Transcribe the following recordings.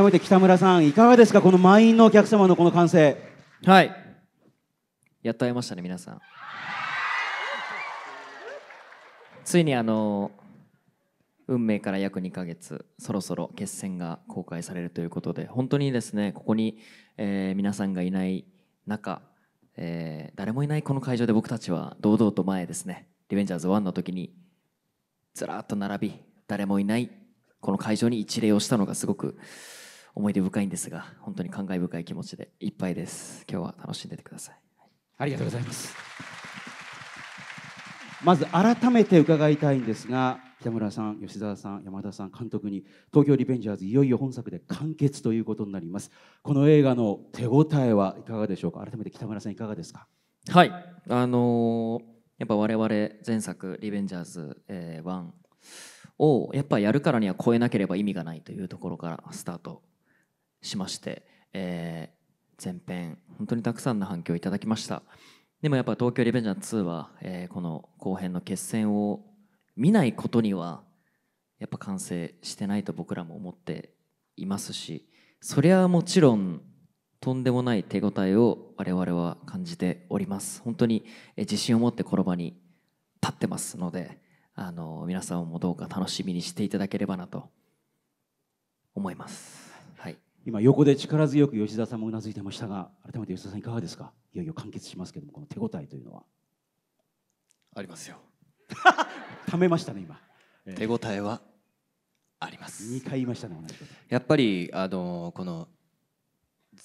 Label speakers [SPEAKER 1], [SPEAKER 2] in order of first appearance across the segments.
[SPEAKER 1] 改めて北村さん、いかがですか、この満員のお客様のこの歓声。はい。やっと会えましたね、皆さん。ついにあの運命から約2ヶ月そろそろ決戦が公開されるということで本当にですねここに、えー、皆さんがいない中、えー、誰もいないこの会場で僕たちは堂々と前ですね「リベンジャーズ1」の時にずらっと並び誰もいないこの会場に一礼をしたのがすごく思い出深いんですが、本当に感慨深い気持ちでいっぱいです。今日は楽しんでてください。ありがとうございます。まず改めて伺いたい
[SPEAKER 2] んですが、北村さん、吉澤さん、山田さん、監督に東京リベンジャーズいよいよ本作で完結ということになります。この映画の手応えはいかがでしょうか。改めて北村さんいかがで
[SPEAKER 1] すか。はい、あのー、やっぱ我々前作リベンジャーズ、えー、1をやっぱやるからには超えなければ意味がないというところからスタートしまして、えー、前編本当にたくさんの反響をいただきましたでもやっぱ「東京リベンジャー2は」えー、この後編の決戦を見ないことにはやっぱ完成してないと僕らも思っていますしそりゃもちろんとんでもない手応えを我々は感じております本当に自信を持ってこの場に立ってますのであの皆さんもどうか楽しみにしていただければなと思います
[SPEAKER 2] 今横で力強く吉田さんもうなずいてましたが改めて吉田さんいかがですかいよいよ完結しますけどもこの手応えというのはありますよた めまし
[SPEAKER 1] たね今手応えは
[SPEAKER 2] あります2回言いましたね同じこ
[SPEAKER 1] とやっぱりあのこの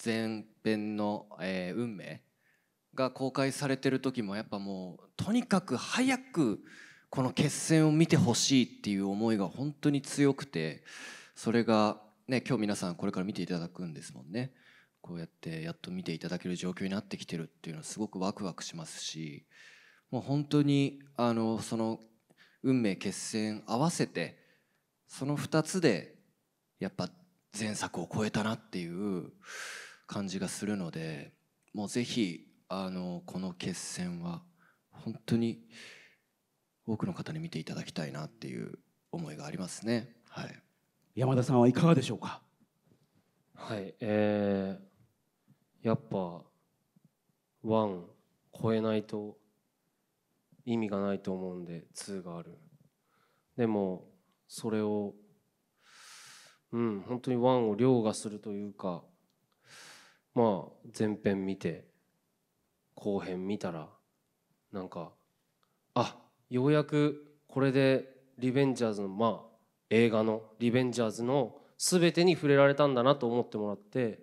[SPEAKER 1] 前編の、えー、運命が公開されてる時もやっぱもうとにかく早くこの決戦を見てほしいっていう思いが本当に強くてそれがね、今日皆さんこれから見ていただくんですもんねこうやってやっと見ていただける状況になってきてるっていうのはすごくワクワクしますしもう本当にあのその運命決戦合わせてその2つでやっぱ前作を超えたなっていう感じがするのでもうぜひあのこの決戦は本当に多くの方に見ていただきたいなっていう思いがありますね。はい山田さんはいかがでしょうか
[SPEAKER 3] はいえー、やっぱワン超えないと意味がないと思うんで2があるでもそれをうん本当にワンを凌駕するというかまあ前編見て後編見たらなんかあようやくこれでリベンジャーズのまあ映画の「リベンジャーズ」の全てに触れられたんだなと思ってもらって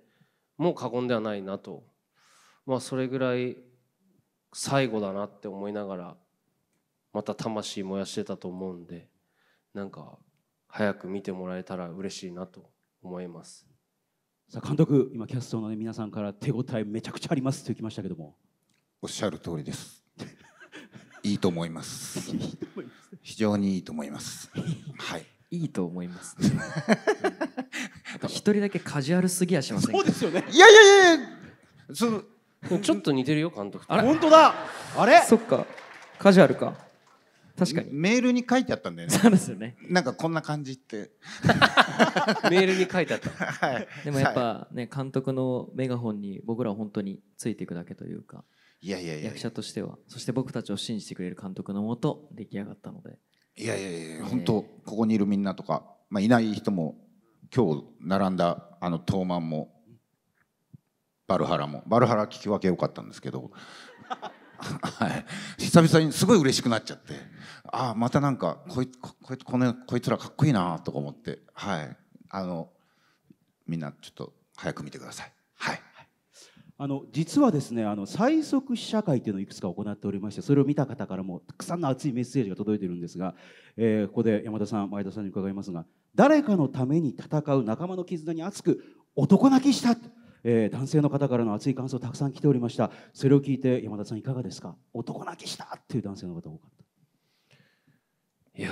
[SPEAKER 3] もう過言ではないなと、まあ、それぐらい最後だなって思いながらまた魂燃やしてたと思う
[SPEAKER 2] んでなんか早く見てもらえたら嬉しいなと思いますさあ監督今キャストの、皆さんから手応えめちゃくちゃありますってきましたけどもおっしゃる通りです いいと思います 非常に
[SPEAKER 1] いいと思いますはいいいと思います、ね。一人だけカジュアルすぎやしませんそうですよね。いやいやいやそのちょっと似てるよ監
[SPEAKER 2] 督。あ本当だ。あれ。そっか。カジュアルか。確かに。メールに書いてあ
[SPEAKER 1] ったんだよね。そうですよね。なんかこんな感じって。メールに書いてあった。はい。でもやっぱね、監督のメガホンに僕らは本当についていくだけというか。いやいやいや役者としてはそして僕たちを信じてくれる監督のもと出来上がったのでい
[SPEAKER 2] やいやいや、本当ここにいるみんなとか、まあ、いない人も今日並んだあの東満もバルハラもバルハラ聞き分け良かったんですけど、はい、久々にすごい嬉しくなっちゃってああまたなんかこいここいこのこいつらかっこいいなとか思って、はい、あのみんなちょっと早く見てください。あの実はですねあの最速試写会というのをいくつか行っておりましてそれを見た方からもたくさんの熱いメッセージが届いているんですが、えー、ここで山田さん前田さんに伺いますが誰かのために戦う仲間の絆に熱く男泣きした、えー、男性の方からの熱い感想たくさん来ておりましたそれを聞いて山田さんいかがですか男泣きしたっていう男性の方多かったいや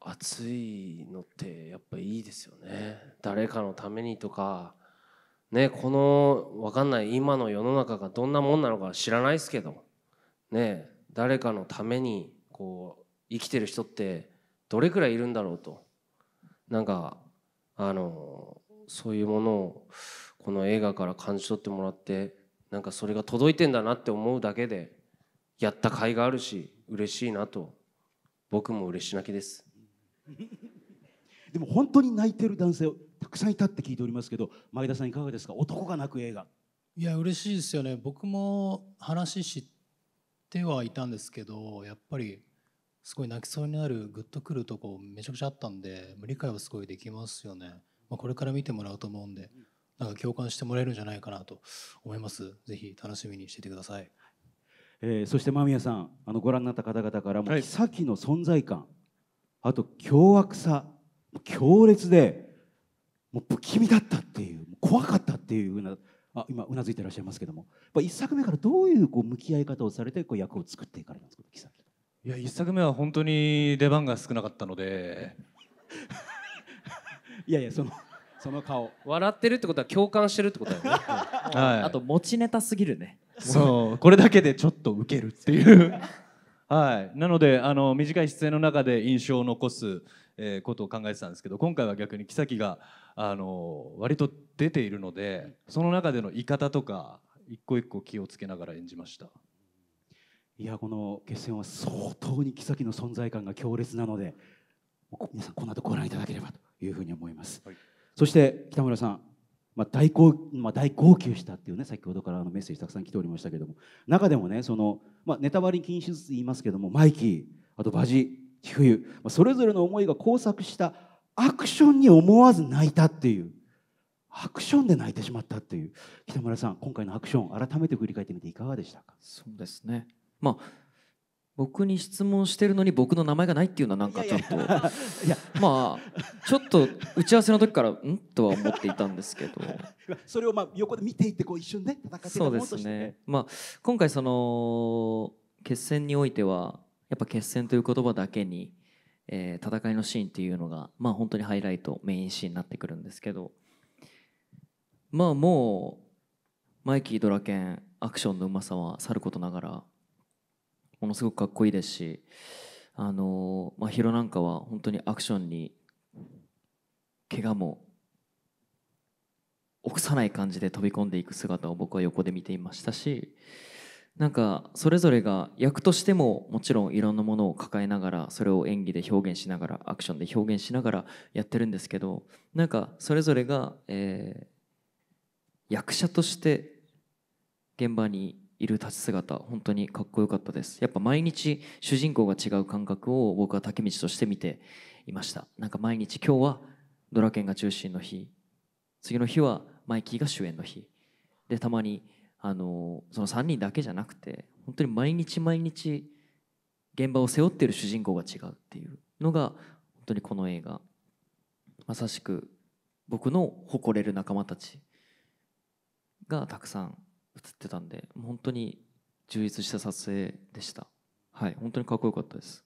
[SPEAKER 3] 熱いのってやっぱいいですよね誰かのためにとかね、この分かんない今の世の中がどんなもんなのか知らないですけど、ね、誰かのためにこう生きてる人ってどれくらいいるんだろうとなんかあのそういうものをこの映画から感じ取ってもらってなんかそれが届いてんだなって思うだけでやった甲斐があるし嬉しいなと
[SPEAKER 2] 僕も嬉し泣きです。でも本当に泣いてる男性をたくさんいたって聞いておりますけど前田さんいかがですか男が泣く映画いや嬉しいですよね僕も話知ってはいたんですけどやっぱり
[SPEAKER 3] すごい泣きそうになるグッとくるとこめちゃくちゃあったんで理解はすごいできますよね、まあ、これから見てもらうと思うんでなんか共感してもらえるんじゃないかなと思
[SPEAKER 2] いますぜひ楽しみにしててください、えー、そして間宮さんあのご覧になった方々からも、はい、の存在感あと凶悪さ強烈でもう不気味だったっていう怖かったっていうふうなあ今うなずいてらっしゃいますけども一作目からどういうこう向き合い方をされてこう役を作っていかれたんですかいや一作目は本当に出番が少なかったので いやい
[SPEAKER 3] やその その顔笑ってるってことは共感してるってことだよね、
[SPEAKER 2] はい、あと持ちネタすぎるねそうこれだけでちょっとウケるっていうはいなのであの短い出演の中で印象を残すえことを考えてたんですけど今回は逆に妃があの割と出ているのでその中での言い方とか一個一個気をつけながら演じましたいやこの決戦は相当に妃の存在感が強烈なので皆さんこの後ご覧いただければというふうに思います、はい、そして北村さんまあ、大号まあ、大号泣したっていうね先ほどからあのメッセージたくさん来ておりましたけども中でもねその、まあ、ネタバレ禁止ずつ言いますけどもマイキーあとバジ冬それぞれの思いが交錯したアクションに思わず泣いたっていうアクションで泣いてしまったっていう北村さん今回のアクション
[SPEAKER 1] 改めて振り返ってみていかがでしたかそうですねまあ僕に質問してるのに僕の名前がないっていうのはなんかちょっと まあちょっと打ち合わせの時からんとは思っていたんですけど それを
[SPEAKER 2] まあ横で見ていてこう一瞬ね戦ってたてそうですね
[SPEAKER 1] まあ今回その決戦においてはやっぱ決戦という言葉だけに、えー、戦いのシーンっていうのが、まあ、本当にハイライトメインシーンになってくるんですけどまあもうマイキー・ドラケンアクションのうまさはさることながらものすごくかっこいいですしあのー、まあ、ヒロなんかは本当にアクションに怪我も臆さない感じで飛び込んでいく姿を僕は横で見ていましたしなんかそれぞれが役としてももちろんいろんなものを抱えながらそれを演技で表現しながらアクションで表現しながらやってるんですけどなんかそれぞれが、えー、役者として現場にいる立ち姿本当にかっこよかったですやっぱ毎日主人公が違う感覚を僕は竹道として見ていましたなんか毎日今日はドラケンが中心の日次の日はマイキーが主演の日でたまにあのその3人だけじゃなくて本当に毎日毎日現場を背負っている主人公が違うっていうのが本当にこの映画まさしく僕の誇れる仲間たちがたくさん映ってたんで本当に充実した撮影でしたはい本当にかっこよかったです